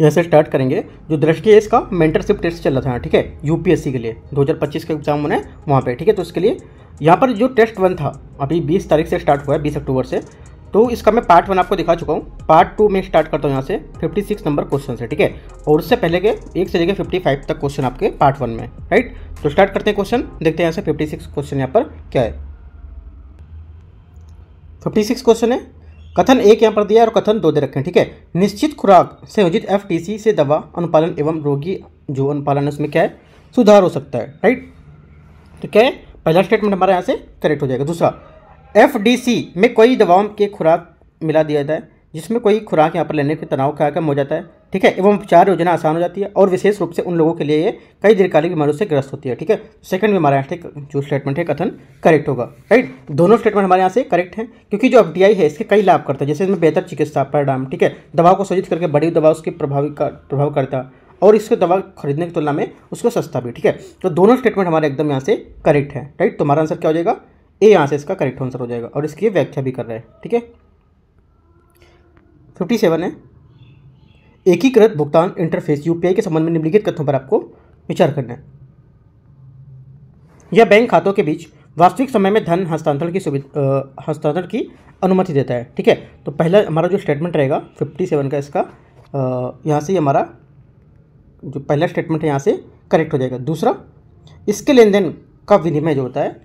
यहाँ से स्टार्ट करेंगे जो दृष्टि है इसका मेंटरशिप टेस्ट चल रहा था ठीक है यूपीएससी के लिए 2025 का एग्जाम होना है वहाँ पे ठीक है तो इसके लिए यहाँ पर जो टेस्ट वन था अभी 20 तारीख से स्टार्ट हुआ है 20 अक्टूबर से तो इसका मैं पार्ट वन आपको दिखा चुका हूँ पार्ट टू में स्टार्ट करता हूँ यहाँ से 56 नंबर क्वेश्चन से ठीक है और उससे पहले के एक से लेकर 55 तक क्वेश्चन आपके पार्ट वन में राइट तो स्टार्ट करते हैं क्वेश्चन देखते हैं यहाँ से 56 क्वेश्चन यहाँ पर क्या है 56 क्वेश्चन है कथन एक यहाँ पर दिया है और कथन दो दे रखे हैं ठीक है निश्चित खुराक संयोजित एफ से दवा अनुपालन एवं रोगी जो अनुपालन है उसमें क्या है सुधार हो सकता है राइट तो क्या है पहला स्टेटमेंट हमारा यहाँ से करेक्ट हो जाएगा दूसरा एफ में कोई दवाओं के खुराक मिला दिया जाता है जिसमें कोई खुराक यहाँ पर लेने के तनाव क्या कम हो जाता है ठीक है एवं उपचार योजना आसान हो जाती है और विशेष रूप से उन लोगों के लिए ये कई दीर्घकालिक बीमारियों से ग्रस्त होती है ठीक है सेकंड भी हमारे यहाँ ठीक जो स्टेटमेंट है कथन करेक्ट होगा राइट दोनों स्टेटमेंट हमारे यहाँ से करेक्ट हैं क्योंकि जो एफ है इसके कई लाभ करता है जैसे इसमें बेहतर चिकित्सा परिणाम ठीक है दवा को सजित करके बड़ी दवा उसके प्रभावी प्रभाव करता और इसको दवा खरीदने की तुलना में उसको सस्ता भी ठीक है तो दोनों स्टेटमेंट हमारे एकदम यहाँ से करेक्ट है राइट तुम्हारा आंसर क्या हो जाएगा ए यहाँ से इसका करेक्ट आंसर हो जाएगा और इसकी व्याख्या भी कर रहे हैं ठीक है फिफ्टी सेवन है एकीकृत भुगतान इंटरफेस यूपीआई के संबंध में निम्नलिखित कथों पर आपको विचार करना है यह बैंक खातों के बीच वास्तविक समय में धन हस्तांतरण की सुविधा हस्तांतरण की अनुमति देता है ठीक है तो पहला हमारा जो स्टेटमेंट रहेगा फिफ्टी सेवन का इसका यहाँ से हमारा जो पहला स्टेटमेंट है यहाँ से करेक्ट हो जाएगा दूसरा इसके लेन देन का विनिमय जो होता है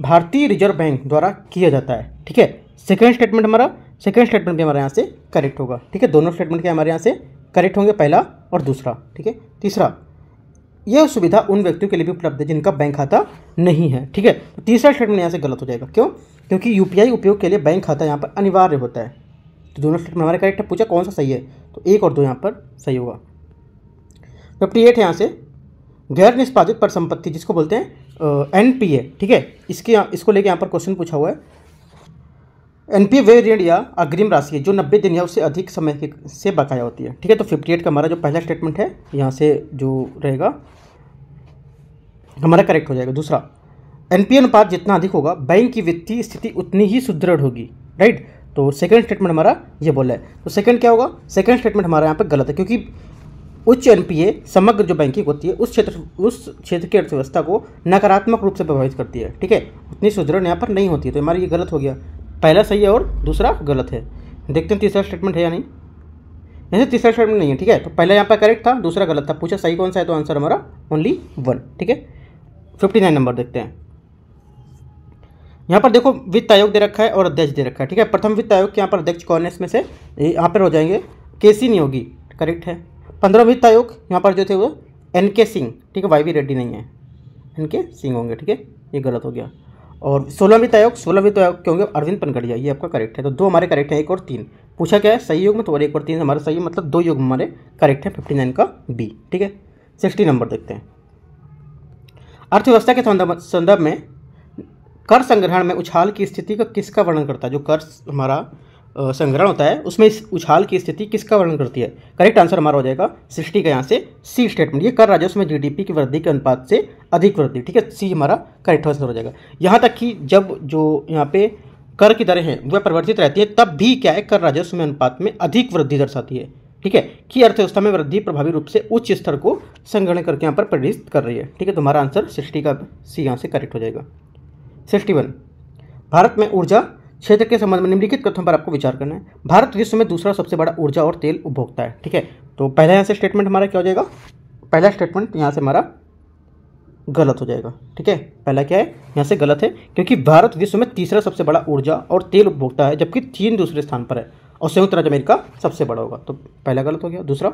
भारतीय रिजर्व बैंक द्वारा किया जाता है ठीक है सेकेंड स्टेटमेंट हमारा सेकेंड स्टेटमेंट भी हमारे यहाँ से करेक्ट होगा ठीक है दोनों स्टेटमेंट के हमारे यहाँ से करेक्ट होंगे पहला और दूसरा ठीक है तीसरा यह सुविधा उन व्यक्तियों के लिए भी उपलब्ध है जिनका बैंक खाता नहीं है ठीक है तो तीसरा स्टेटमेंट यहाँ से गलत हो जाएगा क्यों क्योंकि यूपीआई उपयोग के लिए बैंक खाता यहाँ पर अनिवार्य होता है तो दोनों स्टेटमेंट हमारे करेक्ट है पूछा कौन सा सही है तो एक और दो यहाँ पर सही होगा फिफ्टी एट यहाँ से गैर निष्पादित परिसंपत्ति जिसको बोलते हैं एन पी ए ठीक है इसके इसको लेके यहाँ पर क्वेश्चन पूछा हुआ है एनपी वेरिएंट या अग्रिम राशि है जो नब्बे दिन या उससे अधिक समय के से बकाया होती है ठीक है तो फिफ्टी एट का हमारा जो पहला स्टेटमेंट है यहाँ से जो रहेगा हमारा करेक्ट हो जाएगा दूसरा एनपी अनुपात जितना अधिक होगा बैंक की वित्तीय स्थिति उतनी ही सुदृढ़ होगी राइट तो सेकेंड स्टेटमेंट हमारा ये बोला है तो सेकेंड क्या होगा सेकेंड स्टेटमेंट हमारा यहाँ पर गलत है क्योंकि उच्च एनपीए समग्र जो बैंकिंग होती है उस क्षेत्र उस क्षेत्र की अर्थव्यवस्था को नकारात्मक रूप से प्रभावित करती है ठीक है उतनी सुदृढ़ यहाँ पर नहीं होती है तो हमारा ये गलत हो गया पहला सही है और दूसरा गलत है देखते हैं तीसरा स्टेटमेंट है या नहीं ऐसे तीसरा स्टेटमेंट नहीं है ठीक है तो पहला यहाँ पर करेक्ट था दूसरा गलत था पूछा सही कौन सा है तो आंसर हमारा ओनली वन ठीक है फिफ्टी नाइन नंबर देखते हैं यहाँ पर देखो वित्त आयोग दे रखा है और अध्यक्ष दे रखा है ठीक है प्रथम वित्त आयोग के यहाँ पर अध्यक्ष कौन है इसमें से यहाँ पर हो जाएंगे के सी नियोगी करेक्ट है पंद्रह वित्त आयोग यहाँ पर जो थे वो एन के सिंह ठीक है वाई वी रेड्डी नहीं है एन के सिंह होंगे ठीक है ये गलत हो गया और सोलह तयोग आयोग सोलह वित्त आयोग के होंगे अरविंद पनगड़िया ये आपका करेक्ट है तो दो हमारे करेक्ट हैं एक और तीन पूछा क्या है सही युग में तो और एक और तीन हमारे सही मतलब दो युग हमारे करेक्ट है फिफ्टी नाइन का बी ठीक है सिक्सटी नंबर देखते हैं अर्थव्यवस्था के संदर्भ में कर संग्रहण में उछाल की स्थिति का किसका वर्णन करता है जो कर हमारा संग्रहण होता है उसमें इस उछाल की स्थिति किसका वर्णन करती है करेक्ट आंसर हमारा हो जाएगा सृष्टि का यहाँ से सी स्टेटमेंट ये कर राजस्व में जीडीपी की वृद्धि के अनुपात से अधिक वृद्धि ठीक है सी हमारा करेक्ट आंसर हो जाएगा यहाँ तक कि जब जो यहाँ पे कर की दरें हैं वह परिवर्तित रहती है तब भी क्या है कर राजस्व में अनुपात में अधिक वृद्धि दर्शाती है ठीक है कि अर्थव्यवस्था में वृद्धि प्रभावी रूप से उच्च स्तर को संग्रहण करके यहाँ पर प्रेरित कर रही है ठीक है तुम्हारा तो आंसर सृष्टि का सी यहाँ से करेक्ट हो जाएगा सिक्सटी वन भारत में ऊर्जा क्षेत्र के संबंध में निम्नलिखित कथन पर आपको विचार करना है भारत विश्व में दूसरा सबसे बड़ा ऊर्जा और तेल उपभोक्ता है ठीक है तो पहला यहाँ से स्टेटमेंट हमारा क्या हो जाएगा पहला स्टेटमेंट यहाँ से हमारा गलत हो जाएगा ठीक है पहला क्या है यहाँ से गलत है क्योंकि भारत विश्व में तीसरा सबसे बड़ा ऊर्जा और तेल उपभोक्ता है जबकि चीन दूसरे स्थान पर है और संयुक्त राज्य अमेरिका सबसे बड़ा होगा तो पहला गलत हो गया दूसरा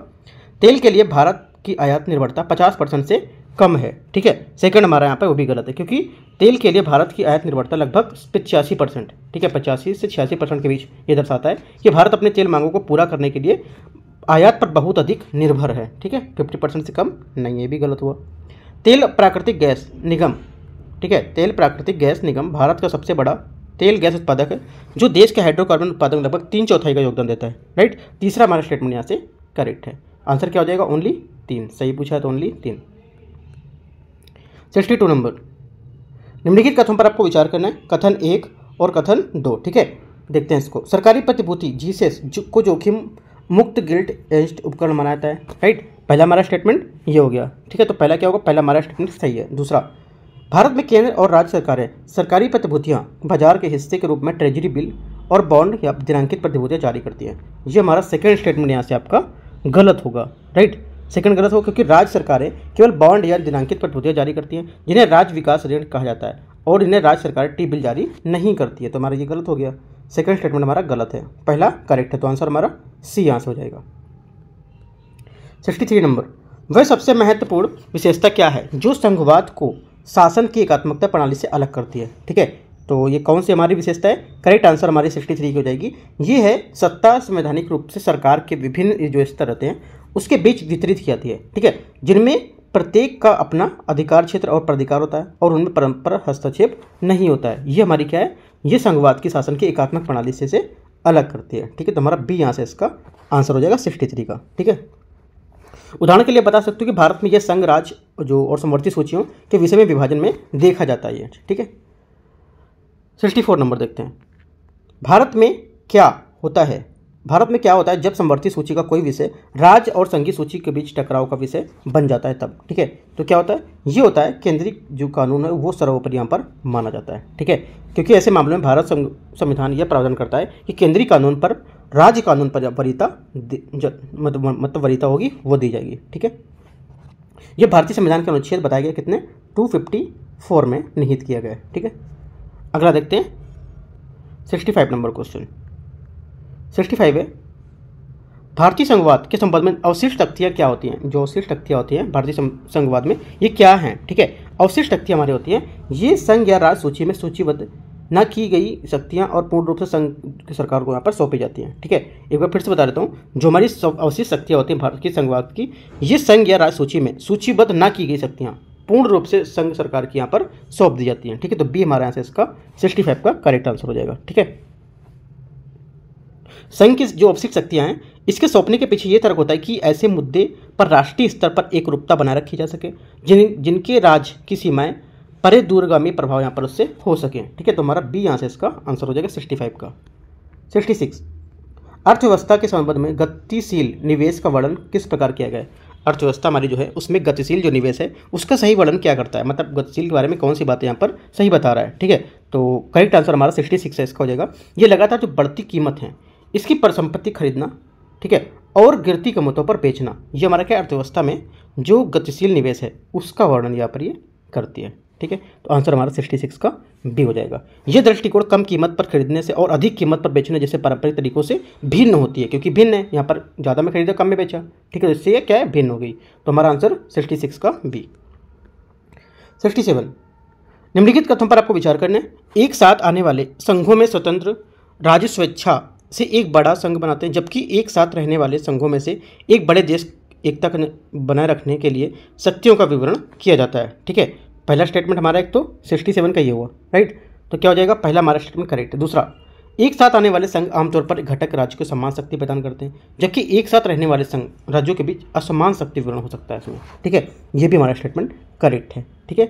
तेल के लिए भारत की आयात निर्भरता 50 परसेंट से कम है ठीक है सेकंड हमारा यहाँ पे वो भी गलत है क्योंकि तेल के लिए भारत की आयात निर्भरता लगभग पचासी परसेंट ठीक है पचासी से छियासी परसेंट के बीच ये दर्शाता है कि भारत अपने तेल मांगों को पूरा करने के लिए आयात पर बहुत अधिक निर्भर है ठीक है फिफ्टी परसेंट से कम नहीं ये भी गलत हुआ तेल प्राकृतिक गैस निगम ठीक है तेल प्राकृतिक गैस निगम भारत का सबसे बड़ा तेल गैस उत्पादक है जो देश के हाइड्रोकार्बन उत्पादन लगभग तीन चौथाई का योगदान देता है राइट तीसरा हमारा स्टेटमेंट यहाँ से करेक्ट है आंसर क्या हो जाएगा ओनली तीन सही पूछा है तो ओनली तीन सिक्सटी टू नंबर निम्नलिखित कथन पर आपको विचार करना है कथन एक और कथन दो ठीक है देखते हैं इसको सरकारी प्रतिभूति जीसेस को जोखिम मुक्त गिल्ट एस्ट उपकरण मनाता है राइट पहला हमारा स्टेटमेंट ये हो गया ठीक है तो पहला क्या होगा पहला हमारा स्टेटमेंट सही है दूसरा भारत में केंद्र और राज्य सरकारें सरकारी प्रतिभूतियाँ बाजार के हिस्से के रूप में ट्रेजरी बिल और बॉन्ड या दिनांकित प्रतिभूतियां जारी करती हैं ये हमारा सेकेंड स्टेटमेंट यहाँ से आपका गलत होगा राइट सेकंड गलत हो क्योंकि राज्य सरकारें केवल बॉन्ड या दिनांकित कठपुतियाँ जारी करती हैं जिन्हें राज्य विकास ऋण कहा जाता है और इन्हें राज्य सरकार टी बिल जारी नहीं करती है तो हमारा ये गलत हो गया सेकंड स्टेटमेंट हमारा गलत है पहला करेक्ट है तो आंसर हमारा सी आंसर हो जाएगा सिक्सटी थ्री नंबर वह सबसे महत्वपूर्ण विशेषता क्या है जो संघवाद को शासन की एकात्मकता प्रणाली से अलग करती है ठीक है तो ये कौन सी हमारी विशेषता है करेक्ट आंसर हमारी सिक्सटी थ्री की हो जाएगी ये है सत्ता संवैधानिक रूप से सरकार के विभिन्न जो स्तर रहते हैं उसके बीच वितरित की जाती है ठीक है जिनमें प्रत्येक का अपना अधिकार क्षेत्र और प्राधिकार होता है और उनमें परंपरा हस्तक्षेप नहीं होता है ये हमारी क्या है ये संघवाद की शासन की एकात्मक प्रणाली से से अलग करती है ठीक है तो हमारा बी यहाँ से इसका आंसर हो जाएगा सिक्सटी थ्री का ठीक है उदाहरण के लिए बता सकते हो कि भारत में यह संघ राज जो और समवर्ती सूचियों के विषय में विभाजन में देखा जाता है ठीक है सिक्सटी फोर नंबर देखते हैं भारत में क्या होता है भारत में क्या होता है जब समवर्ती सूची का कोई विषय राज्य और संघीय सूची के बीच टकराव का विषय बन जाता है तब ठीक है तो क्या होता है ये होता है केंद्रीय जो कानून है वो सर्वोपरि यहाँ पर माना जाता है ठीक है क्योंकि ऐसे मामले में भारत संविधान यह प्रावधान करता है कि केंद्रीय कानून पर राज्य कानून पर वरीता मतलब वरीता होगी वो दी जाएगी ठीक है यह भारतीय संविधान के अनुच्छेद बताया गया कितने टू में निहित किया गया है ठीक है अगला देखते हैं sixty number question sixty five है भारतीय संघवाद के संबंध में अवशिष्ट तख्तियाँ क्या होती हैं जो अवशिष्ट तख्तियाँ होती हैं भारतीय संघवाद में ये क्या हैं ठीक है अवशिष्ट तख्तियाँ हमारी होती हैं ये संघ या राज्य सूची में सूचीबद्ध न की गई शक्तियाँ और पूर्ण रूप से संघ की सरकार को यहाँ पर सौंपी जाती हैं ठीक है एक बार फिर से बता देता हूँ जो हमारी अवशिष्ट शक्तियाँ होती हैं भारत की संघवाद की ये संघ या राज्य सूची में सूचीबद्ध न की गई शक्तियाँ पूर्ण रूप से संघ सरकार की यहाँ पर सौंप दी जाती हैं ठीक है तो बी हमारे यहाँ से इसका सिक्सटी फाइव का करेक्ट आंसर हो जाएगा ठीक है संघ की जो औपसिक शक्तियाँ हैं इसके सौंपने के पीछे ये तर्क होता है कि ऐसे मुद्दे पर राष्ट्रीय स्तर पर एक रूपता बनाए रखी जा सके जिन जिनके राज्य की सीमाएं परे दूरगामी प्रभाव यहाँ पर उससे हो सके ठीक है तो हमारा बी यहाँ से इसका आंसर हो जाएगा सिक्सटी फाइव का सिक्सटी सिक्स अर्थव्यवस्था के संबंध में गतिशील निवेश का वर्णन किस प्रकार किया गया है अर्थव्यवस्था हमारी जो है उसमें गतिशील जो निवेश है उसका सही वर्णन क्या करता है मतलब गतिशील के बारे में कौन सी बातें यहाँ पर सही बता रहा है ठीक है तो करेक्ट आंसर हमारा सिक्सटी सिक्स है इसका हो जाएगा ये लगातार जो बढ़ती कीमत है इसकी परिसंपत्ति खरीदना ठीक है और गिरती कीमतों पर बेचना ये हमारा क्या अर्थव्यवस्था में जो गतिशील निवेश है उसका वर्णन यहाँ पर ये करती है ठीक है तो आंसर हमारा सिक्सटी सिक्स का बी हो जाएगा ये दृष्टिकोण कम कीमत पर खरीदने से और अधिक कीमत पर बेचने जैसे पारंपरिक तरीकों से भिन्न होती है क्योंकि भिन्न है यहाँ पर ज़्यादा में खरीदा कम में बेचा ठीक है तो इससे इससे क्या है भिन्न हो गई तो हमारा आंसर सिक्सटी सिक्स का बी सिक्सटी सेवन निम्नलिखित कथों पर आपको विचार करना है एक साथ आने वाले संघों में स्वतंत्र राज्य स्वेच्छा से एक बड़ा संघ बनाते हैं जबकि एक साथ रहने वाले संघों में से एक बड़े देश एकता बनाए रखने के लिए शक्तियों का विवरण किया जाता है ठीक है पहला स्टेटमेंट हमारा एक तो सिक्सटी सेवन का ये हुआ राइट तो क्या हो जाएगा पहला हमारा स्टेटमेंट करेक्ट है दूसरा एक साथ आने वाले संघ आमतौर पर घटक राज्य को समान शक्ति प्रदान करते हैं जबकि एक साथ रहने वाले संघ राज्यों के बीच असमान शक्ति विवरण हो सकता है इसमें ठीक है ये भी हमारा स्टेटमेंट करेक्ट है ठीक है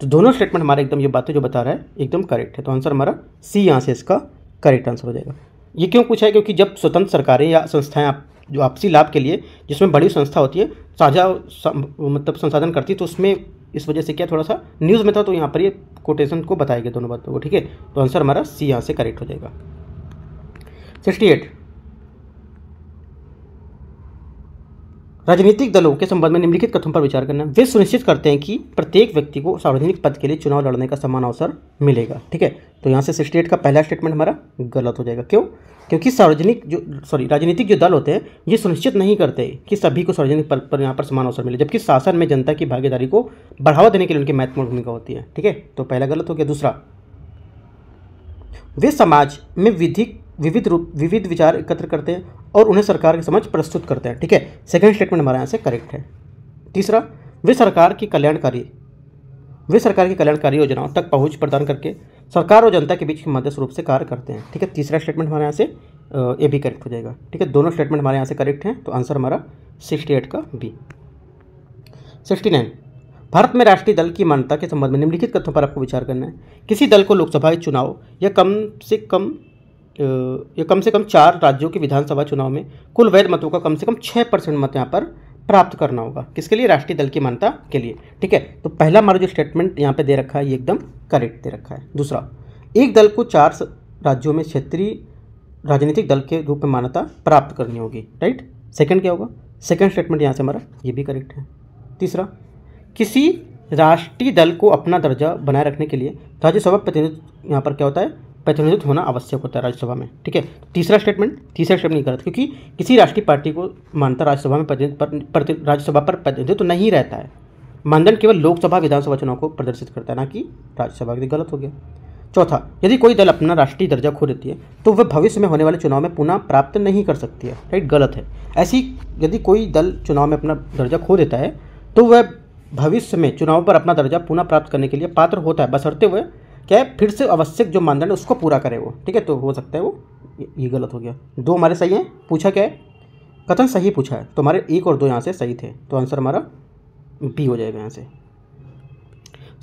तो दोनों स्टेटमेंट हमारे एकदम ये बातें जो बता रहा है एकदम करेक्ट है तो आंसर हमारा सी यहाँ से इसका करेक्ट आंसर हो जाएगा ये क्यों पूछा है क्योंकि जब स्वतंत्र सरकारें या संस्थाएं आप जो आपसी लाभ के लिए जिसमें बड़ी संस्था होती है साझा मतलब संसाधन करती तो उसमें इस वजह से क्या थोड़ा सा न्यूज़ में था तो यहाँ पर ये कोटेशन को बताया दोनों बातों को ठीक है तो आंसर हमारा सी यहाँ से करेक्ट हो जाएगा सिक्सटी एट राजनीतिक दलों के संबंध में निम्नलिखित कथन पर विचार करना वे सुनिश्चित करते हैं कि प्रत्येक व्यक्ति को सार्वजनिक पद के लिए चुनाव लड़ने का समान अवसर मिलेगा ठीक है तो यहाँ से स्टेट का पहला स्टेटमेंट हमारा गलत हो जाएगा क्यों क्योंकि सार्वजनिक जो सॉरी राजनीतिक जो दल होते हैं ये सुनिश्चित नहीं करते कि सभी को सार्वजनिक पद पर यहाँ पर समान अवसर मिले जबकि शासन में जनता की भागीदारी को बढ़ावा देने के लिए उनकी महत्वपूर्ण भूमिका होती है ठीक है तो पहला गलत हो गया दूसरा वे समाज में विधिक विविध रूप विविध विचार एकत्र करते हैं और उन्हें सरकार की समझ प्रस्तुत करते हैं ठीक है सेकेंड स्टेटमेंट हमारे यहाँ से करेक्ट है तीसरा वे सरकार की कल्याणकारी वे सरकार की कल्याणकारी योजनाओं तक पहुंच प्रदान करके सरकार और जनता के बीच मध्य स्वरूप से कार्य करते हैं ठीक है तीसरा स्टेटमेंट हमारे यहाँ से ए भी करेक्ट हो जाएगा ठीक है दोनों स्टेटमेंट हमारे यहाँ से करेक्ट हैं तो आंसर हमारा सिक्सटी एट का बी सिक्सटी नाइन भारत में राष्ट्रीय दल की मान्यता के संबंध में निम्नलिखित कथों पर आपको विचार करना है किसी दल को लोकसभा चुनाव या कम से कम ये कम से कम चार राज्यों के विधानसभा चुनाव में कुल वैध मतों का कम से कम छः परसेंट मत यहाँ पर प्राप्त करना होगा किसके लिए राष्ट्रीय दल की मान्यता के लिए ठीक है तो पहला हमारा जो स्टेटमेंट यहाँ पे दे रखा है ये एकदम करेक्ट दे रखा है दूसरा एक दल को चार राज्यों में क्षेत्रीय राजनीतिक दल के रूप में मान्यता प्राप्त करनी होगी राइट सेकेंड क्या होगा सेकेंड स्टेटमेंट यहाँ से हमारा ये भी करेक्ट है तीसरा किसी राष्ट्रीय दल को अपना दर्जा बनाए रखने के लिए राज्यसभा प्रतिनिधित्व यहाँ पर क्या होता है प्रतिनिधित्व होना आवश्यक होता है राज्यसभा में ठीक है तीसरा स्टेटमेंट तीसरा स्टेटमेंट गलत क्योंकि किसी राष्ट्रीय पार्टी को मानता राज्यसभा में राज्यसभा पर प्रतिनिधित्व नहीं रहता है मानदंड केवल लोकसभा विधानसभा चुनाव को प्रदर्शित करता है ना कि राज्यसभा के गलत हो गया चौथा यदि कोई दल अपना राष्ट्रीय दर्जा खो देती है तो वह भविष्य में होने वाले चुनाव में पुनः प्राप्त नहीं कर सकती है राइट गलत है ऐसी यदि कोई दल चुनाव में अपना दर्जा खो देता है तो वह भविष्य में चुनाव पर अपना दर्जा पुनः प्राप्त करने के लिए पात्र होता है बसरते हुए क्या फिर से आवश्यक जो मानदंड उसको पूरा करे वो ठीक है तो हो सकता है वो ये गलत हो गया दो हमारे सही हैं पूछा क्या है कथन सही पूछा है तो हमारे एक और दो यहाँ से सही थे तो आंसर हमारा बी हो जाएगा यहाँ से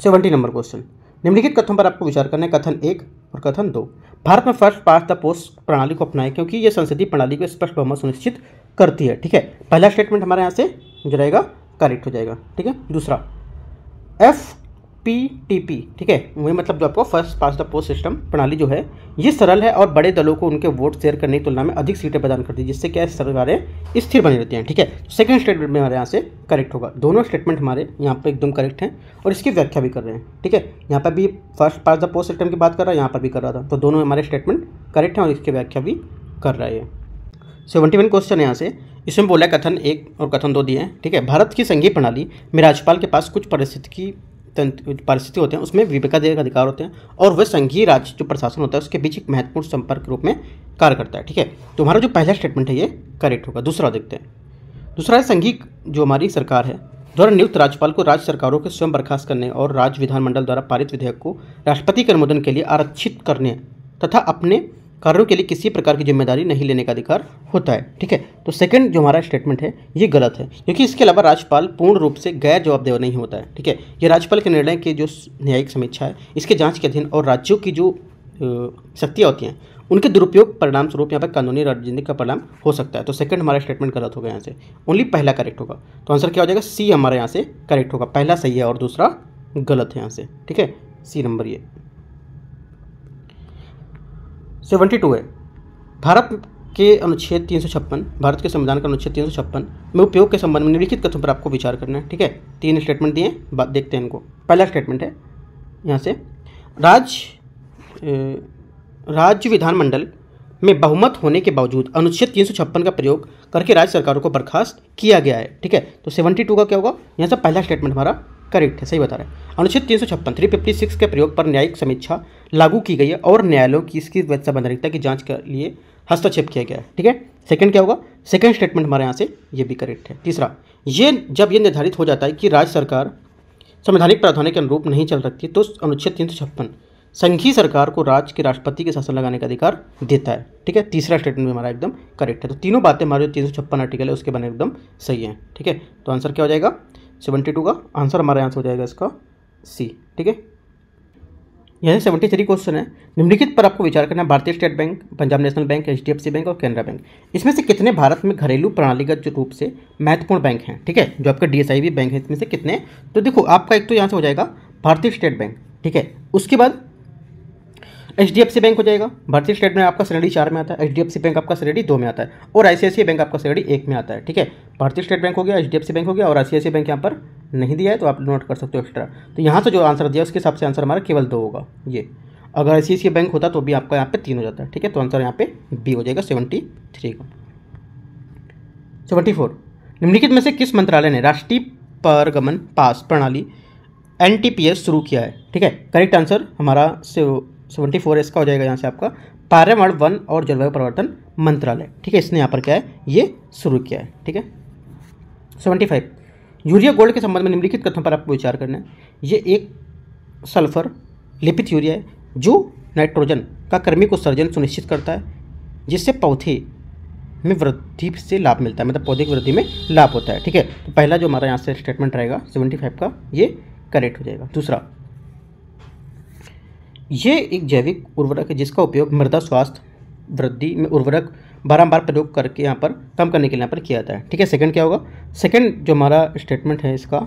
सेवेंटी नंबर क्वेश्चन निम्नलिखित कथन पर आपको विचार करना है कथन एक और कथन दो भारत में फर्स्ट पास द पोस्ट प्रणाली को अपनाएं क्योंकि ये संसदीय प्रणाली को स्पष्ट बहुमत सुनिश्चित करती है ठीक है पहला स्टेटमेंट हमारे यहाँ से जो रहेगा करेक्ट हो जाएगा ठीक है दूसरा एफ पी टी पी ठीक है वही मतलब जो आपको first past the post system प्रणाली जो है ये सरल है और बड़े दलों को उनके वोट शेयर करने की तुलना में अधिक सीटें प्रदान करती है जिससे क्या सरकारें स्थिर बनी रहती हैं ठीक है सेकंड स्टेटमेंट में हमारे यहाँ से करेक्ट होगा दोनों स्टेटमेंट हमारे यहाँ पर एकदम करेक्ट हैं और इसकी व्याख्या भी कर रहे हैं ठीक है यहाँ पर भी first past the post system की बात कर रहा है यहाँ पर भी कर रहा था तो दोनों हमारे स्टेटमेंट करेक्ट हैं और इसकी व्याख्या भी कर रहे हैं सेवेंटी वन क्वेश्चन है यहाँ से इसमें बोला कथन एक और कथन दो दिए हैं ठीक है भारत की संघीय प्रणाली में राज्यपाल के पास कुछ परिस्थिति की परिस्थिति होते हैं उसमें विवेकाधीन का अधिकार होते हैं और वह संघीय राज्य जो प्रशासन होता है उसके बीच एक महत्वपूर्ण संपर्क के रूप में कार्य करता है ठीक है तो हमारा जो पहला स्टेटमेंट है ये करेक्ट होगा दूसरा देखते हैं दूसरा है संघीय जो हमारी सरकार है द्वारा नियुक्त राज्यपाल को राज्य सरकारों के स्वयं बर्खास्त करने और राज्य विधानमंडल द्वारा पारित विधेयक को राष्ट्रपति के अनुमोदन के लिए आरक्षित करने तथा अपने कार्यों के लिए किसी प्रकार की जिम्मेदारी नहीं लेने का अधिकार होता है ठीक है तो सेकंड जो हमारा स्टेटमेंट है ये गलत है क्योंकि इसके अलावा राज्यपाल पूर्ण रूप से गैर जवाबदेह नहीं होता है ठीक है ये राज्यपाल के निर्णय की जो न्यायिक समीक्षा है इसके जाँच के अधीन और राज्यों की जो शक्तियाँ होती हैं उनके दुरुपयोग परिणाम स्वरूप यहाँ पर कानूनी राजनीति का परिणाम हो सकता है तो सेकंड हमारा स्टेटमेंट गलत होगा यहाँ से ओनली पहला करेक्ट होगा तो आंसर क्या हो जाएगा सी हमारे यहाँ से करेक्ट होगा पहला सही है और दूसरा गलत है यहाँ से ठीक है सी नंबर ये सेवेंटी टू है भारत के अनुच्छेद तीन सौ छप्पन भारत के संविधान का अनुच्छेद तीन सौ छप्पन में उपयोग के संबंध में निम्नलिखित कथन पर आपको विचार करना है ठीक है तीन स्टेटमेंट दिए बात देखते हैं इनको पहला स्टेटमेंट है यहाँ से राज्य राज्य विधानमंडल में बहुमत होने के बावजूद अनुच्छेद तीन सौ छप्पन का प्रयोग करके राज्य सरकारों को बर्खास्त किया गया है ठीक है तो सेवेंटी टू का क्या होगा यहाँ से पहला स्टेटमेंट हमारा करेक्ट है सही बता रहे हैं अनुच्छेद तीन सौ छप्पन थ्री फिफ्टी सिक्स के प्रयोग पर न्यायिक समीक्षा लागू की गई है और न्यायालयों की इसकी संबंधिकता की जांच के लिए हस्तक्षेप किया गया है ठीक है सेकंड क्या होगा सेकंड स्टेटमेंट हमारे यहाँ से ये भी करेक्ट है तीसरा ये जब ये निर्धारित हो जाता है कि राज्य सरकार संवैधानिक प्रावधानों के अनुरूप नहीं चल रखती तो अनुच्छेद तीन सौ छप्पन संघीय सरकार को राज्य के राष्ट्रपति के शासन लगाने का अधिकार देता है ठीक है तीसरा स्टेटमेंट हमारा एकदम करेक्ट है तो तीनों बातें हमारे जो तीन सौ छप्पन आर्टिकल है उसके बने एकदम सही है ठीक है तो आंसर क्या हो जाएगा सेवेंटी टू का आंसर हमारा यहाँ से हो जाएगा इसका सी ठीक है यानी सेवेंटी थ्री क्वेश्चन है निम्नलिखित पर आपको विचार करना है भारतीय state bank Punjab national bank H bank और केनरा बैंक इसमें से कितने भारत में घरेलू प्रणालीगत रूप से महत्वपूर्ण बैंक हैं ठीक है जो आपका डी भी बैंक है इसमें से कितने तो देखो आपका एक तो यहाँ से हो जाएगा भारतीय स्टेट बैंक ठीक है उसके बाद H D F C bank हो जाएगा भारतीय स्टेट बैंक आपका श्रेणी चार में आता है H D F C bank आपका श्रेणी दो में आता है और आई सी सी आई बैंक आपका श्रेणी एक में आता है ठीक है भारतीय स्टेट बैंक हो गया H D F C bank हो गया और आई सी बैंक यहाँ पर नहीं दिया है तो आप नोट कर सकते हो एक्स्ट्रा तो यहाँ से जो आंसर दिया उसके हिसाब से आंसर हमारा केवल दो होगा ये अगर आई सी सी आई बैंक होता तो भी आपका यहाँ पे तीन हो जाता है ठीक है तो आंसर यहाँ पे बी हो जाएगा सेवेंटी थ्री का सेवेंटी फोर निम्नलिखित में से किस मंत्रालय ने राष्ट्रीय परगमन पास प्रणाली एन शुरू किया है ठीक है करेक्ट आंसर हमारा से सेवेंटी फोर इसका हो जाएगा यहाँ से आपका पर्यावरण वन और जलवायु परिवर्तन मंत्रालय ठीक है इसने यहाँ पर क्या है ये शुरू किया है ठीक है सेवेंटी फाइव यूरिया गोल्ड के संबंध में निम्नलिखित कथन पर आपको विचार करना है ये एक सल्फर लिपित यूरिया है जो नाइट्रोजन का क्रमिक उत्सर्जन सुनिश्चित करता है जिससे पौधे में वृद्धि से लाभ मिलता है मतलब पौधे की वृद्धि में लाभ होता है ठीक है तो पहला जो हमारा यहाँ से स्टेटमेंट रहेगा सेवेंटी फाइव का ये करेक्ट हो जाएगा दूसरा ये एक जैविक उर्वरक है जिसका उपयोग मृदा स्वास्थ्य वृद्धि में उर्वरक बारम्बार प्रयोग करके यहाँ पर कम करने के लिए यहाँ पर किया जाता है ठीक है सेकंड क्या होगा सेकंड जो हमारा स्टेटमेंट है इसका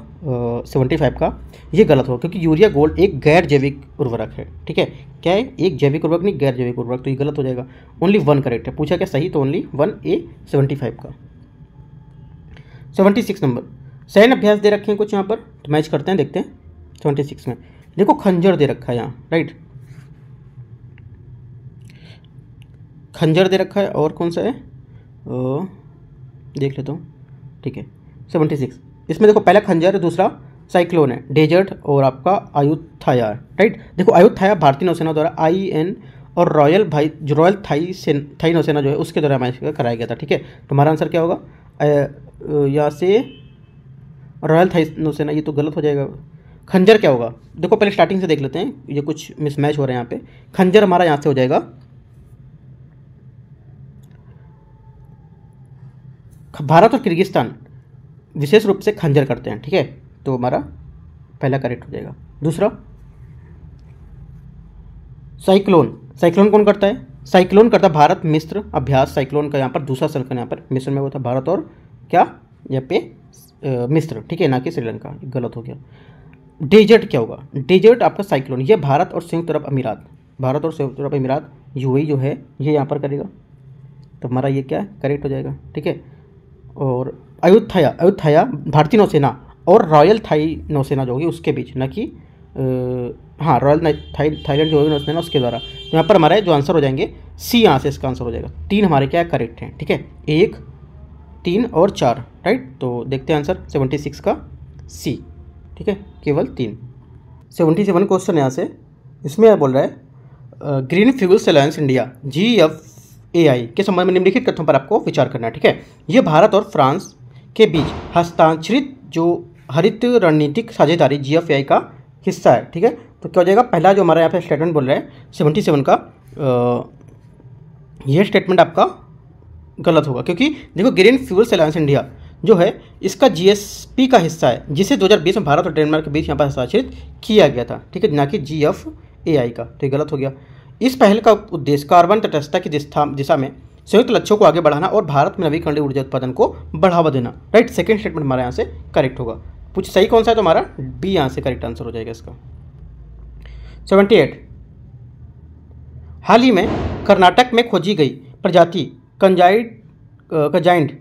सेवेंटी फाइव का ये गलत होगा क्योंकि यूरिया गोल्ड एक गैर जैविक उर्वरक है ठीक है क्या है एक जैविक उर्वरक नहीं गैर जैविक उर्वरक तो ये गलत हो जाएगा ओनली वन करेक्ट है पूछा क्या सही तो only one A seventy five का सेवेंटी सिक्स नंबर सैन अभ्यास दे रखे हैं कुछ यहाँ पर तो मैच करते हैं देखते हैं सेवेंटी सिक्स में देखो खंजर दे रखा है यहाँ राइट खंजर दे रखा है और कौन सा है ओ, देख लेता हूँ ठीक है सेवेंटी सिक्स इसमें देखो पहला खंजर दूसरा साइक्लोन है डेजर्ट और आपका आयुथाया राइट देखो आयुथाया भारतीय नौसेना द्वारा आई एन और रॉयल भाई जो रॉयल थाई सेन थाई नौसेना जो है उसके द्वारा हमारे कराया गया था ठीक है तुम्हारा आंसर क्या होगा यहाँ से रॉयल थाई नौसेना ये तो गलत हो जाएगा खंजर क्या होगा देखो पहले स्टार्टिंग से देख लेते हैं ये कुछ मिसमैच हो रहा है यहाँ पे खंजर हमारा यहाँ से हो जाएगा भारत और किर्गिस्तान विशेष रूप से खंजर करते हैं ठीक है तो हमारा पहला करेक्ट हो जाएगा दूसरा साइक्लोन साइक्लोन कौन करता है साइक्लोन करता भारत मिस्र अभ्यास साइक्लोन का यहाँ पर दूसरा सर्कल यहाँ पर मिस्र में वो था भारत और क्या यहाँ पे मिस्र ठीक है ना कि श्रीलंका गलत हो गया डेजर्ट क्या होगा डेजर्ट आपका साइक्लोन ये भारत और संयुक्त अरब अमीरात भारत और संयुक्त अरब अमीरात यू जो है ये यहाँ पर करेगा तो हमारा ये क्या है करेक्ट हो जाएगा ठीक है और अयोध्या अयोध्या भारतीय नौसेना और रॉयल थाई नौसेना जो होगी उसके बीच न कि हाँ रॉयल थाई थाईलैंड जो होगी नौसेना उसके द्वारा तो यहाँ पर हमारे जो आंसर हो जाएंगे सी यहाँ से इसका आंसर हो जाएगा तीन हमारे क्या करेक्ट हैं ठीक है एक तीन और चार राइट तो देखते हैं आंसर सेवेंटी सिक्स का सी ठीक है केवल तीन सेवेंटी सेवन क्वेश्चन यहाँ से इसमें यह बोल रहा है green fuels alliance India G F AI के संबंध में निम्नलिखित कथनों पर आपको विचार करना है ठीक है ये भारत और फ्रांस के बीच हस्तांतरित जो हरित रणनीतिक साझेदारी जीएफएआई का हिस्सा है ठीक है तो क्या हो जाएगा पहला जो हमारा यहाँ पे स्टेटमेंट बोल रहे हैं सेवेंटी सेवन का यह स्टेटमेंट आपका गलत होगा क्योंकि देखो ग्रीन फ्यूल्स अलायंस इंडिया जो है इसका जीएसपी का हिस्सा है जिसे 2020 में भारत और डेनमार्क के बीच यहाँ पर हस्ताक्षरित किया गया था ठीक है ना कि जी एफ ए आई का तो ये गलत हो गया इस पहल का उद्देश्य कार्बन तटस्थता की दिशा में संयुक्त लक्ष्यों को आगे बढ़ाना और भारत में नवीकरणीय ऊर्जा उत्पादन को बढ़ावा देना राइट सेकेंड स्टेटमेंट हमारा यहाँ से करेक्ट होगा कुछ सही कौन सा है तो हमारा बी यहाँ से करेक्ट आंसर हो जाएगा इसका सेवेंटी एट हाल ही में कर्नाटक में खोजी गई प्रजाति कंजाइड कंजाइंड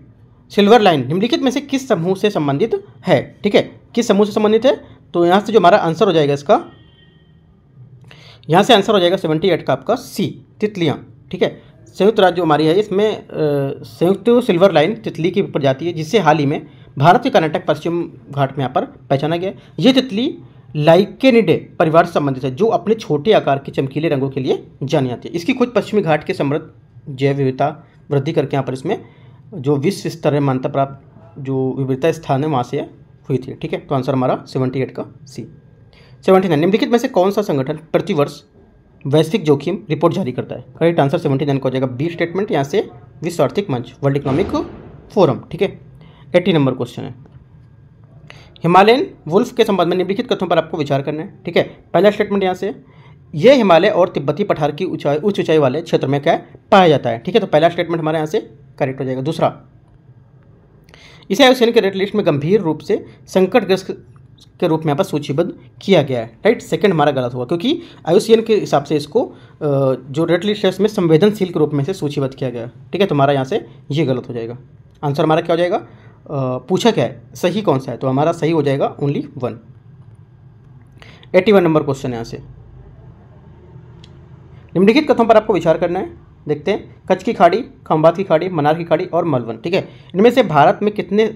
सिल्वर लाइन निम्नलिखित में से किस समूह से संबंधित है ठीक है किस समूह से संबंधित है तो यहाँ से जो हमारा आंसर हो जाएगा इसका यहाँ से आंसर हो जाएगा सेवेंटी एट का आपका सी तितलियाँ ठीक है संयुक्त राज्य हमारी है इसमें संयुक्त सिल्वर लाइन तितली की प्रजाति है जिसे हाल ही में भारत के कर्नाटक पश्चिम घाट में यहाँ पर पहचाना गया ये तितली लाइकेनिडे परिवार से संबंधित है जो अपने छोटे आकार के चमकीले रंगों के लिए जानी जाती है इसकी खुद पश्चिमी घाट के समृद्ध जैव विविधता वृद्धि करके यहाँ पर इसमें जो विश्व स्तर में मान्यता प्राप्त जो विविधता स्थान है वहाँ से हुई थी ठीक है तो आंसर हमारा सेवेंटी एट का सी सेवेंटी नाइन निम्नलिखित में से कौन सा संगठन प्रतिवर्ष वैश्विक जोखिम रिपोर्ट जारी करता है करेक्ट आंसर सेवेंटी नाइन को हो जाएगा बी स्टेटमेंट यहाँ से विश्व आर्थिक मंच वर्ल्ड इकोनॉमिक फोरम ठीक है एट्टी नंबर क्वेश्चन है हिमालयन वुल्फ के संबंध में निम्नलिखित कथों पर आपको विचार करना है ठीक है पहला स्टेटमेंट यहाँ से ये हिमालय और तिब्बती पठार की ऊंचाई उच्च ऊंचाई वाले क्षेत्र में क्या पाया जाता है ठीक है तो पहला स्टेटमेंट हमारे यहाँ से करेक्ट हो जाएगा दूसरा इसे आयुसेन के रेड लिस्ट में गंभीर रूप से संकटग्रस्त के रूप में यहाँ पर सूचीबद्ध किया गया है राइट सेकंड हमारा गलत हुआ क्योंकि आयुसीएन के हिसाब से इसको जो रेड लिस्ट है संवेदनशील के रूप में से सूचीबद्ध किया गया है ठीक है तुम्हारा तो यहाँ से ये गलत हो जाएगा आंसर हमारा क्या हो जाएगा पूछा क्या है सही कौन सा है तो हमारा सही हो जाएगा only one eighty one number question यहाँ से निम्नलिखित कथों पर आपको विचार करना है देखते हैं कच्छ की खाड़ी खंबात की खाड़ी मनार की खाड़ी और मलवन ठीक है इनमें से भारत में कितने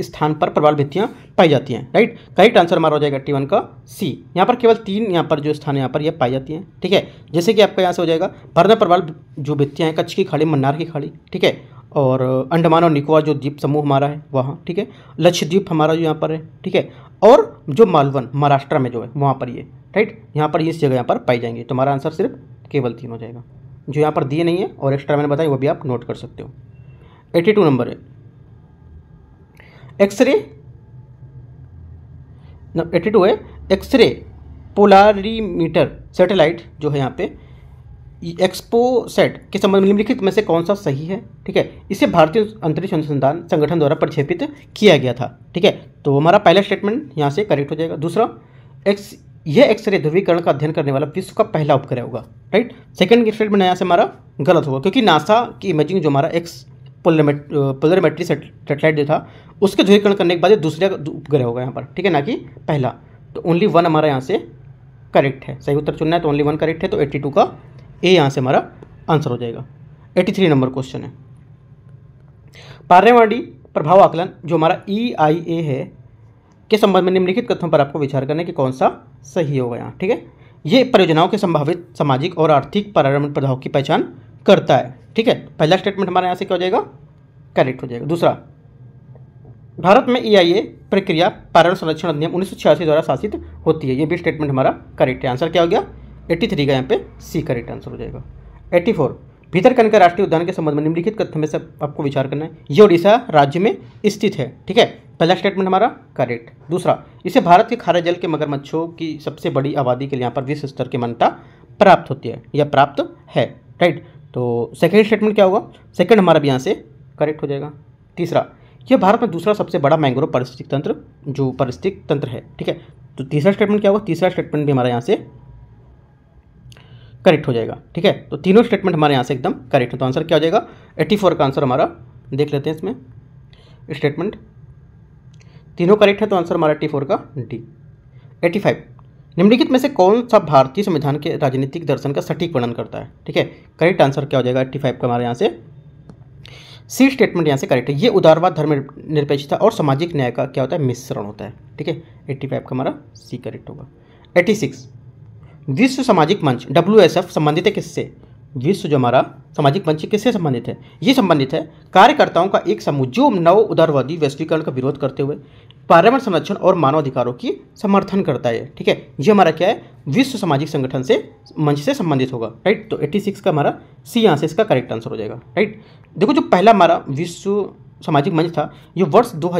स्थान पर प्रबल भित्तियाँ पाई जाती हैं राइट करेक्ट आंसर हमारा हो जाएगा टी वन का सी यहाँ पर केवल तीन यहाँ पर जो स्थान यहाँ पर यह पाई जाती हैं ठीक है जैसे कि आपका यहाँ से हो जाएगा भारत प्रबल जो भित्तियाँ हैं कच्छ की खाड़ी मन्नार की खाड़ी ठीक है और अंडमान और निकोबार जो द्वीप समूह हमारा है वहाँ ठीक है लक्षद्वीप हमारा जो यहाँ पर है ठीक है और जो मालवन महाराष्ट्र में जो है वहाँ पर ये राइट यहाँ पर इस जगह यहाँ पर पाई जाएंगी तो हमारा आंसर सिर्फ केवल तीन हो जाएगा जो यहाँ पर दिए नहीं है और एक्स्ट्रा मैंने बताया वो भी आप नोट कर सकते हो एटी टू नंबर है एक्सरे एटी टू है एक्सरे पोलारीमीटर सैटेलाइट जो है यहाँ पे एक्सपोसेट के संबंध में निम्नलिखित में से कौन सा सही है ठीक है इसे भारतीय अंतरिक्ष अनुसंधान संगठन द्वारा प्रक्षेपित किया गया था ठीक है तो हमारा पहला स्टेटमेंट यहाँ से करेक्ट हो जाएगा दूसरा एक्स यह एक्सरे ध्रुवीकरण का अध्ययन करने वाला विश्व का पहला उपग्रह होगा राइट सेकंड स्टेटमेंट यहाँ से हमारा गलत होगा क्योंकि नासा की इमेजिंग जो हमारा एक्स पोलरमेट्री सेटेलाइट जो था उसके ध्रुवीकरण करने के बाद दूसरा उपग्रह होगा यहाँ पर ठीक है ना कि पहला तो ओनली वन हमारा यहाँ से करेक्ट है सही उत्तर चुनना है तो ओनली वन करेक्ट है तो एट्टी का ए यहाँ से हमारा आंसर हो जाएगा एट्टी थ्री नंबर क्वेश्चन है पर्यावरणीय प्रभाव आकलन जो हमारा ई आई ए है के संबंध में निम्नलिखित कथनों पर आपको विचार करने की कौन सा सही होगा यहाँ ठीक है ये परियोजनाओं के संभावित सामाजिक और आर्थिक पर्यावरण प्रभाव की पहचान करता है ठीक है पहला स्टेटमेंट हमारे यहाँ से क्या हो जाएगा करेक्ट हो जाएगा दूसरा भारत में ई e प्रक्रिया पारण संरक्षण अधिनियम उन्नीस द्वारा शासित होती है ये भी स्टेटमेंट हमारा करेक्ट है आंसर क्या हो गया 83 का यहाँ पे सी करेक्ट आंसर हो जाएगा 84 भीतर कनका राष्ट्रीय उद्यान के संबंध में निम्नलिखित तथ्य में से आपको विचार करना है ये ओडिशा राज्य में स्थित है ठीक है पहला स्टेटमेंट हमारा करेक्ट दूसरा इसे भारत के खारे जल के मगरमच्छों की सबसे बड़ी आबादी के लिए यहाँ पर विश्व स्तर की मान्यता प्राप्त होती है या प्राप्त है राइट तो सेकेंड स्टेटमेंट क्या होगा सेकेंड हमारा भी यहाँ से करेक्ट हो जाएगा तीसरा यह भारत में दूसरा सबसे बड़ा मैंग्रोव पारिस्थितिक तंत्र जो पारिस्थितिक तंत्र है ठीक है तो तीसरा स्टेटमेंट क्या होगा तीसरा स्टेटमेंट भी हमारा यहाँ से करेक्ट हो जाएगा ठीक है तो तीनों स्टेटमेंट हमारे यहाँ से एकदम करेक्ट है तो आंसर क्या हो जाएगा एट्टी फोर का आंसर हमारा देख लेते हैं इसमें स्टेटमेंट तीनों करेक्ट है तो आंसर हमारा एट्टी फोर का डी 85 फाइव निम्नलिखित में से कौन सा भारतीय संविधान के राजनीतिक दर्शन का सटीक वर्णन करता है ठीक है करेक्ट आंसर क्या हो जाएगा एट्टी फाइव का हमारे यहाँ से सी स्टेटमेंट यहाँ से करेक्ट है ये उदारवाद धर्म निरपेक्षता और सामाजिक न्याय का क्या होता है मिश्रण होता है ठीक है एट्टी फाइव का हमारा सी करेक्ट होगा एट्टी सिक्स विश्व सामाजिक मंच डब्ल्यू एस एफ संबंधित है किससे विश्व जो हमारा सामाजिक मंच किससे संबंधित है ये संबंधित है कार्यकर्ताओं का एक समूह जो नव उदारवादी वैश्वीकरण का विरोध करते हुए पर्यावरण संरक्षण और मानवाधिकारों की समर्थन करता है ठीक है ये हमारा क्या है विश्व सामाजिक संगठन से मंच से संबंधित होगा राइट तो 86 का हमारा सी यहाँ से इसका करेक्ट आंसर हो जाएगा राइट देखो जो पहला हमारा विश्व सामाजिक मंच था ये वर्ष दो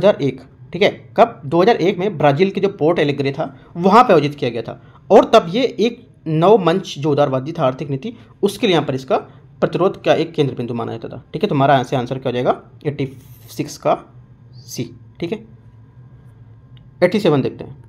ठीक है कब 2001 में ब्राजील के जो पोर्ट एलेग्रे था वहाँ पर आयोजित किया गया था और तब ये एक नव मंच जो उदारवादी था आर्थिक नीति उसके लिए यहाँ पर इसका प्रतिरोध का एक केंद्र बिंदु माना जाता था ठीक है तो हमारा यहाँ से आंसर क्या हो जाएगा एट्टी सिक्स का सी ठीक है एट्टी सेवन देखते हैं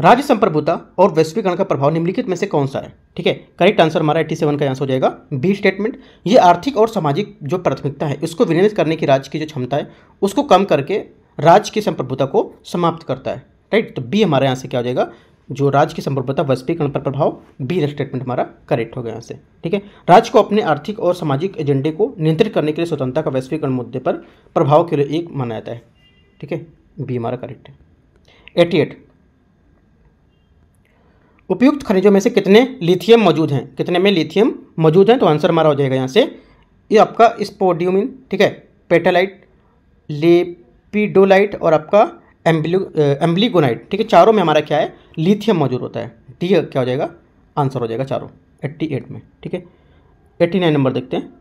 राज्य संप्रभुता और वैश्वीकरण का प्रभाव निम्नलिखित में से कौन सा है ठीक है करेक्ट आंसर हमारा एट्टी सेवन का आंसर हो जाएगा बी स्टेटमेंट ये आर्थिक और सामाजिक जो प्राथमिकता है इसको विनियमित करने की राज्य की जो क्षमता है उसको कम करके राज्य की संप्रभुता को समाप्त करता है राइट तो बी हमारे यहाँ से क्या हो जाएगा जो राज्य की संप्रभुता वैश्वीकरण पर प्रभाव बी स्टेटमेंट हमारा करेक्ट हो गया यहाँ से ठीक है राज्य को अपने आर्थिक और सामाजिक एजेंडे को नियंत्रित करने के लिए स्वतंत्रता का वैश्वीकरण मुद्दे पर प्रभाव के लिए एक माना जाता है ठीक है बी हमारा करेक्ट है एटी एट उपयुक्त खनिजों में से कितने लिथियम मौजूद हैं कितने में लिथियम मौजूद हैं तो आंसर हमारा हो जाएगा यहाँ से ये आपका स्पोडियोमिन ठीक है पेटालाइट लेपिडोलाइट और आपका एम्ब्लू ठीक है चारों में हमारा क्या है लिथियम मौजूद होता है डी क्या हो जाएगा आंसर हो जाएगा चारों एट्टी एट में ठीक है एट्टी नाइन नंबर देखते हैं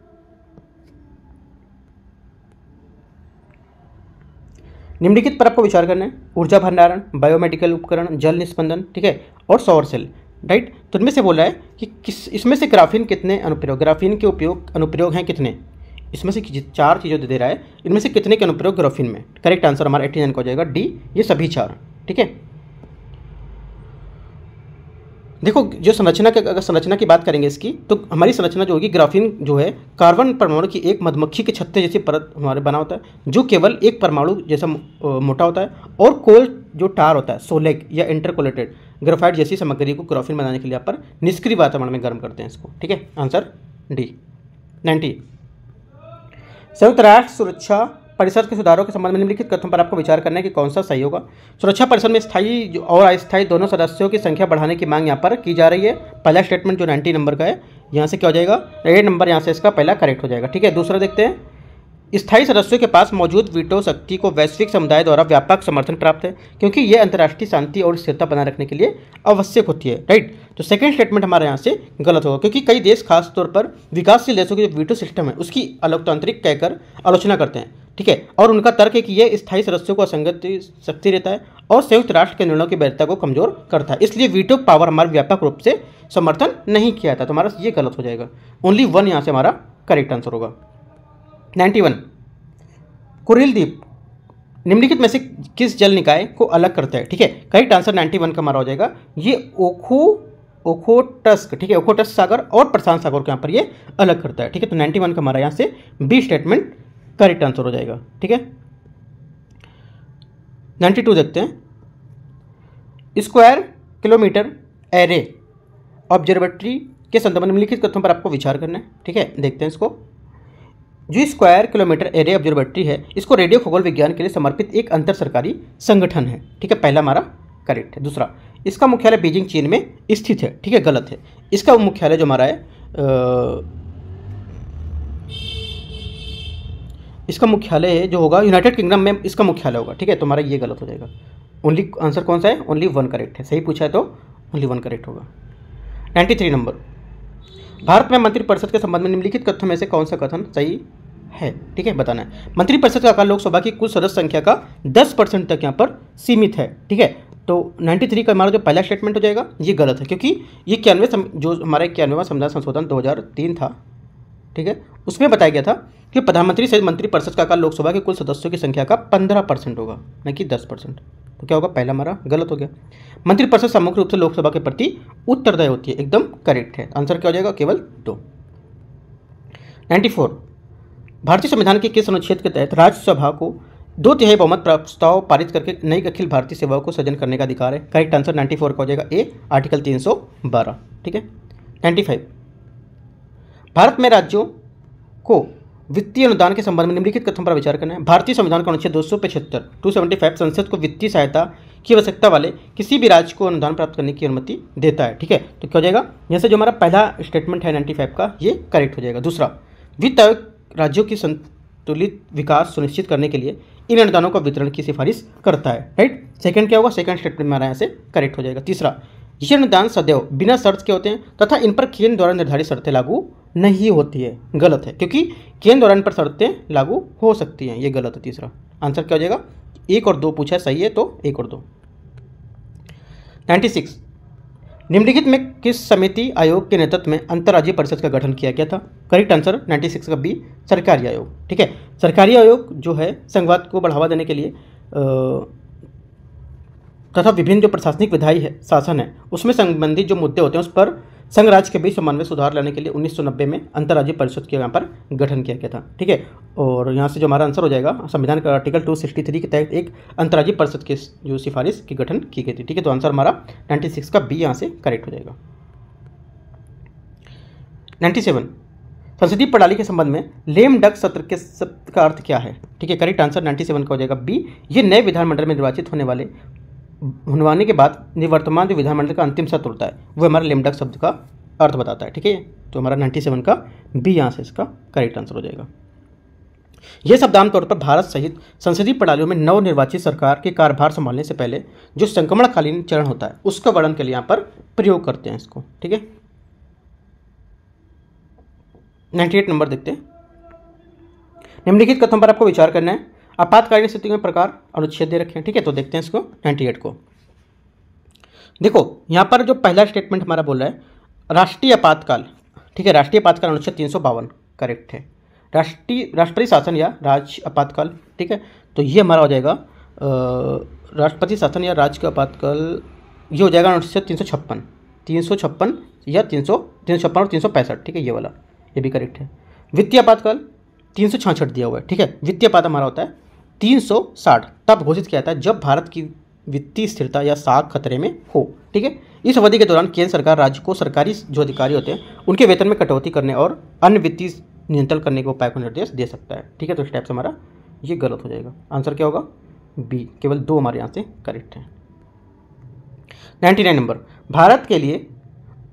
निम्नलिखित पर आपको विचार करना है ऊर्जा भंडारण बायोमेडिकल उपकरण जल निष्पंदन ठीक है और सौर सेल राइट तो इनमें से बोला है कि किस इसमें से ग्राफीन कितने अनुप्रयोग ग्राफीन के उपयोग अनुप्रयोग हैं कितने इसमें से चार चीज़ें दे, दे रहा है इनमें से कितने के अनुप्रयोग ग्रोफिन में करेक्ट आंसर हमारा एटीजन का हो जाएगा डी ये सभी चार ठीक है देखो जो संरचना के अगर संरचना की बात करेंगे इसकी तो हमारी संरचना जो होगी ग्राफिन जो है कार्बन परमाणु की एक मधुमक्खी के छत्ते जैसी परत हमारे बना होता है जो केवल एक परमाणु जैसा मोटा होता है और कोल जो टार होता है सोलेक या इंटरकोलेटेड ग्रोफाइड जैसी सामग्री को ग्राफिन बनाने के लिए यहाँ पर निष्क्रिय वातावरण में गर्म करते हैं इसको ठीक है आंसर डी नाइन्टी संयुक्त राष्ट्र सुरक्षा परिषद के सुधारों के संबंध में निम्नलिखित कथन पर आपको विचार करना है कि कौन सा सही होगा सुरक्षा परिषद में स्थायी और अस्थायी दोनों सदस्यों की संख्या बढ़ाने की मांग यहाँ पर की जा रही है पहला स्टेटमेंट जो नाइन्टी नंबर का है यहाँ से क्या हो जाएगा एट नंबर यहाँ से इसका पहला करेक्ट हो जाएगा ठीक है दूसरा देखते हैं स्थायी सदस्यों के पास मौजूद वीटो शक्ति को वैश्विक समुदाय द्वारा व्यापक समर्थन प्राप्त है क्योंकि यह अंतर्राष्ट्रीय शांति और स्थिरता बनाए रखने के लिए आवश्यक होती है राइट तो सेकंड स्टेटमेंट हमारे यहाँ से गलत होगा क्योंकि कई देश खासतौर पर विकासशील देशों के जो वीटो सिस्टम है उसकी अलोकतांत्रिक कहकर आलोचना करते हैं ठीक है और उनका तर्क है कि यह स्थायी सदस्यों को असंगत शक्ति रहता है और संयुक्त राष्ट्र के निर्णयों की वैधता को कमजोर करता है इसलिए वीटो पावर हमारे व्यापक रूप से समर्थन नहीं किया था तो हमारा ये गलत हो जाएगा ओनली वन यहाँ से हमारा करेक्ट आंसर होगा नाइन्टी वन कुरिल द्वीप निम्नलिखित में से किस जल निकाय को अलग करता है ठीक है करेक्ट आंसर नाइन्टी वन का हमारा हो जाएगा ये ओखो ओखोटस्क ठीक है ओखोटस्क सागर और प्रशांत सागर को यहाँ पर ये अलग करता है ठीक है तो नाइन्टी वन का हमारा यहाँ से बी स्टेटमेंट करेक्ट आंसर हो जाएगा ठीक है नाइन्टी टू देखते हैं स्क्वायर किलोमीटर एरे ऑब्जर्वेटरी के संदर्भ में निम्नलिखित कथनों पर आपको विचार करना है ठीक है देखते हैं इसको जो स्क्वायर किलोमीटर एरिया ऑब्जर्वेटरी है इसको रेडियो खगोल विज्ञान के लिए समर्पित एक अंतर सरकारी संगठन है ठीक है पहला हमारा करेक्ट है दूसरा इसका मुख्यालय बीजिंग चीन में स्थित है ठीक है गलत है इसका मुख्यालय जो हमारा है इसका मुख्यालय जो होगा यूनाइटेड किंगडम में इसका मुख्यालय होगा ठीक है तुम्हारा तो ये गलत हो जाएगा ओनली आंसर कौन सा है ओनली वन करेक्ट है सही पूछा है तो ओनली वन करेक्ट होगा नाइन्टी थ्री नंबर भारत में मंत्रिपरिषद के संबंध में निम्नलिखित कथनों में से कौन सा कथन सही है ठीक है बताना है मंत्रिपरिषद का आकार लोकसभा की कुल सदस्य संख्या का 10 परसेंट तक यहाँ पर सीमित है ठीक है तो 93 का हमारा जो पहला स्टेटमेंट हो जाएगा ये गलत है क्योंकि ये इक्यानवे जो हमारा इक्यानवेवा संविधान संशोधन तीन था ठीक है उसमें बताया गया था कि प्रधानमंत्री सहित मंत्रिपरिषद का आकार लोकसभा के कुल सदस्यों की संख्या का पंद्रह परसेंट होगा न कि दस परसेंट तो क्या होगा पहला हमारा गलत हो गया मंत्रिपरिषद समग्र रूप से लोकसभा के प्रति उत्तरदायी होती है एकदम करेक्ट है आंसर क्या हो जाएगा केवल दो नाइन्टी फोर भारतीय संविधान के किस अनुच्छेद के तहत राज्यसभा को दो तिहाई बहुमत प्रस्ताव पारित करके नई अखिल भारतीय सेवाओं को सृजन करने का अधिकार है करेक्ट आंसर फोर का हो जाएगा ए आर्टिकल बारह ठीक है फाइव भारत में राज्यों को वित्तीय अनुदान के संबंध में निम्नलिखित कथन पर विचार करना है भारतीय संविधान का अनुच्छेद दो सौ पचहत्तर टू सेवेंटी फाइव संसद को वित्तीय सहायता की आवश्यकता वाले किसी भी राज्य को अनुदान प्राप्त करने की अनुमति देता है ठीक है तो क्या हो जाएगा जैसे जो हमारा पहला स्टेटमेंट है नाइन्टी फाइव का ये करेक्ट हो जाएगा दूसरा वित्त आयोग राज्यों की संतुलित विकास सुनिश्चित करने के लिए इन अनुदानों का वितरण की सिफारिश करता है राइट सेकंड क्या होगा सेकंड स्टेटमेंट हमारा यहाँ से करेक्ट हो जाएगा तीसरा जिसे अनुदान सदैव बिना शर्त के होते हैं तथा इन पर केंद्र द्वारा निर्धारित शर्तें लागू नहीं होती है गलत है क्योंकि केंद्र द्वारा इन पर शर्तें लागू हो सकती हैं ये गलत है तीसरा आंसर क्या हो जाएगा एक और दो पूछा है सही है तो एक और दो नाइन्टी सिक्स निम्नलिखित में किस समिति आयोग के नेतृत्व में अंतर्राज्यीय परिषद का गठन किया गया था करेक्ट आंसर 96 का बी सरकारी आयोग ठीक है सरकारी आयोग जो है संघवाद को बढ़ावा देने के लिए तथा विभिन्न जो प्रशासनिक विधायी है शासन है उसमें संबंधित जो मुद्दे होते हैं उस पर संघ राज्य के बीच समन्वय सुधार लाने के लिए 1990 में अंतर्राज्यीय परिषद के यहाँ पर गठन किया गया था ठीक है और यहाँ से जो हमारा आंसर हो जाएगा संविधान का आर्टिकल 263 के तहत एक अंतर्राज्यीय परिषद की जो सिफारिश की गठन की गई थी ठीक है तो आंसर हमारा 96 का बी यहाँ से करेक्ट हो जाएगा 97 संसदीय प्रणाली के संबंध में लेम डक सत्र के सत्र का अर्थ क्या है ठीक है करेक्ट आंसर 97 का हो जाएगा बी ये नए विधानमंडल में निर्वाचित होने वाले हुनवाने के बाद निवर्तमान जो विधानमंडल का अंतिम सत्र होता है वो हमारा लिमडक शब्द का अर्थ बताता है ठीक है तो हमारा नाइन्टी सेवन का बी यहाँ से इसका करेक्ट आंसर हो जाएगा यह शब्द आमतौर पर भारत सहित संसदीय प्रणालियों में नवनिर्वाचित सरकार के कार्यभार संभालने से पहले जो संक्रमणकालीन चरण होता है उसका वर्णन के लिए यहाँ पर प्रयोग करते हैं इसको ठीक है नाइन्टी एट नंबर देखते हैं निम्नलिखित कथन पर आपको विचार करना है आपातकालीन स्थिति में प्रकार अनुच्छेद दे रखे हैं ठीक है तो देखते हैं इसको नाइन्टी को देखो यहाँ पर जो पहला स्टेटमेंट हमारा बोल रहा है राष्ट्रीय आपातकाल ठीक है राष्ट्रीय आपातकाल अनुच्छेद तीन सौ बावन करेक्ट है राष्ट्रीय राष्ट्रपति शासन या राज्य आपातकाल ठीक है तो ये हमारा हो जाएगा राष्ट्रपति शासन या राज्य का आपातकाल ये हो जाएगा अनुच्छेद तीन सौ छप्पन तीन सौ छप्पन या तीन सौ तीन सौ छप्पन और तीन सौ पैंसठ ठीक है ये वाला ये भी करेक्ट है वित्तीय आपातकाल तीन सौ छाछठ दिया हुआ है ठीक है वित्तीय आपात हमारा होता है 360 तब घोषित किया जाता है जब भारत की वित्तीय स्थिरता या साख खतरे में हो ठीक है इस अवधि के दौरान केंद्र सरकार राज्य को सरकारी जो अधिकारी होते हैं उनके वेतन में कटौती करने और अन्य वित्तीय नियंत्रण करने के उपाय को निर्देश दे सकता है ठीक है तो स्टेप्स हमारा ये गलत हो जाएगा आंसर क्या होगा बी केवल दो हमारे यहाँ से करेक्ट हैं नाइन्टी नाइन नंबर भारत के लिए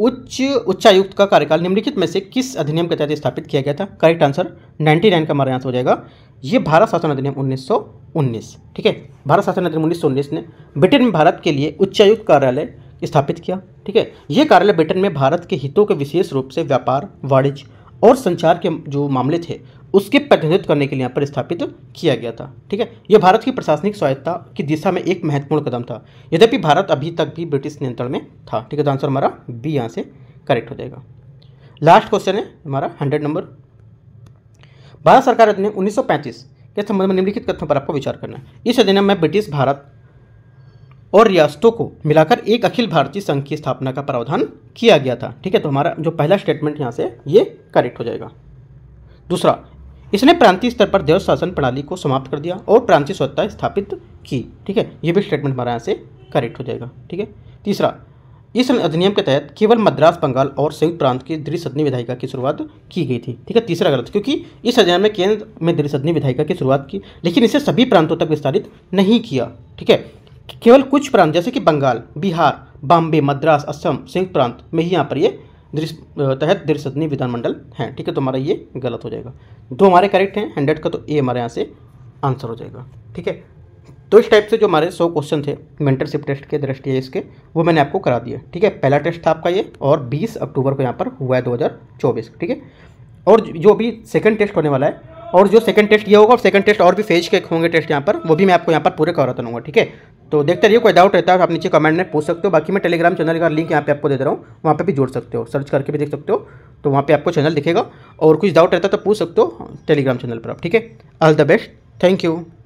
उच्च उच्चायुक्त का कार्यकाल निम्नलिखित में से किस अधिनियम के तहत स्थापित किया गया था करेक्ट आंसर 99 का हमारा हो जाएगा ये भारत शासन अधिनियम 1919 ठीक है भारत शासन अधिनियम 1919 ने ब्रिटेन में भारत के लिए उच्चायुक्त कार्यालय स्थापित किया ठीक है ये कार्यालय ब्रिटेन में भारत के हितों के विशेष रूप से व्यापार वाणिज्य और संचार के जो मामले थे उसके प्रतिनिधित्व करने के लिए यहाँ पर स्थापित किया गया था ठीक है यह भारत की प्रशासनिक स्वायत्ता की दिशा में एक महत्वपूर्ण कदम था यद्यपि भारत अभी तक भी ब्रिटिश नियंत्रण में था ठीक है तो आंसर हमारा बी यहाँ से करेक्ट हो जाएगा लास्ट क्वेश्चन है हमारा हंड्रेड नंबर भारत सरकार ने उन्नीस के संबंध में निम्नलिखित कथनों पर आपको विचार करना है इस अधिनियम में ब्रिटिश भारत और रियासतों को मिलाकर एक अखिल भारतीय संघ की स्थापना का प्रावधान किया गया था ठीक है तो हमारा जो पहला स्टेटमेंट यहाँ से ये करेक्ट हो जाएगा दूसरा इसने प्रांतीय स्तर पर देव शासन प्रणाली को समाप्त कर दिया और प्रांतीय स्वत्ता स्थापित की ठीक है ये भी स्टेटमेंट हमारे यहाँ से करेक्ट हो जाएगा ठीक है तीसरा इस अधिनियम के तहत केवल मद्रास बंगाल और संयुक्त प्रांत की द्विसदनी विधायिका की शुरुआत की गई थी ठीक है तीसरा गलत क्योंकि इस अधिनियम में केंद्र में द्विसदनी विधायिका की शुरुआत की लेकिन इसे सभी प्रांतों तक विस्तारित नहीं किया ठीक है केवल कुछ प्रांत जैसे कि बंगाल बिहार बॉम्बे मद्रास असम संयुक्त प्रांत में ही यहाँ पर ये दृश तहत दृशनी विधानमंडल हैं ठीक है तो हमारा ये गलत हो जाएगा दो हमारे करेक्ट हैं हंड्रेड का तो ए हमारे यहाँ से आंसर हो जाएगा ठीक है तो इस टाइप से जो हमारे सौ क्वेश्चन थे मेंटरशिप टेस्ट के दृष्टि इसके वो मैंने आपको करा दिया ठीक है पहला टेस्ट था आपका ये और 20 अक्टूबर को यहाँ पर हुआ है 2024 ठीक है और जो भी सेकंड टेस्ट होने वाला है और जो सेकंड टेस्ट ये होगा और सेकंड टेस्ट और भी फेज के होंगे टेस्ट यहाँ पर वो भी मैं आपको यहाँ पर पूरे रहा दूँगा ठीक है तो देखते रहिए कोई डाउट रहता है तो आप नीचे कमेंट में पूछ सकते हो बाकी मैं टेलीग्राम चैनल का लिंक यहाँ पे आपको दे दे रहा हूँ वहाँ पर भी जोड़ सकते हो सर्च करके भी देख सकते हो तो वहाँ पर आपको चैनल दिखेगा और कुछ डाउट रहता है तो पूछ सकते हो टेलीग्राम चैनल पर आप ठीक है all the best thank you